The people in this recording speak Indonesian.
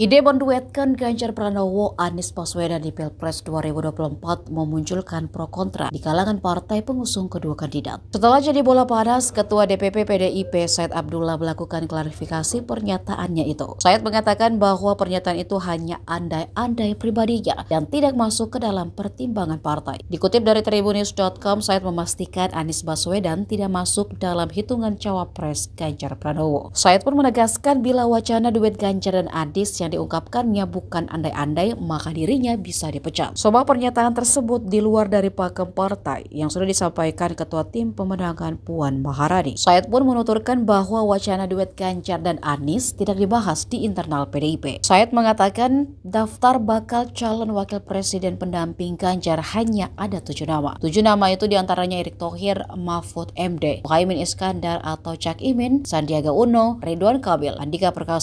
Ide menduetkan Ganjar Pranowo Anies Baswedan di Pilpres 2024 memunculkan pro kontra di kalangan partai pengusung kedua kandidat. Setelah jadi bola panas, Ketua DPP PDIP Said Abdullah melakukan klarifikasi pernyataannya itu. Said mengatakan bahwa pernyataan itu hanya andai-andai pribadinya yang tidak masuk ke dalam pertimbangan partai. Dikutip dari tribunews.com, Said memastikan Anies Baswedan tidak masuk dalam hitungan cawapres Ganjar Pranowo. Said pun menegaskan bila wacana duet Ganjar dan Anies yang yang diungkapkannya bukan andai-andai maka dirinya bisa dipecat. Sobat pernyataan tersebut di luar dari pakem partai yang sudah disampaikan Ketua Tim Pemenangan Puan Maharani. Said pun menuturkan bahwa wacana duet Ganjar dan Anies tidak dibahas di internal PDIP. Said mengatakan daftar bakal calon wakil presiden pendamping Ganjar hanya ada tujuh nama. Tujuh nama itu diantaranya Erick Thohir, Mahfud MD, Muhaimin Iskandar atau Cak Imin, Sandiaga Uno, Ridwan Kamil, Andika Perkasa,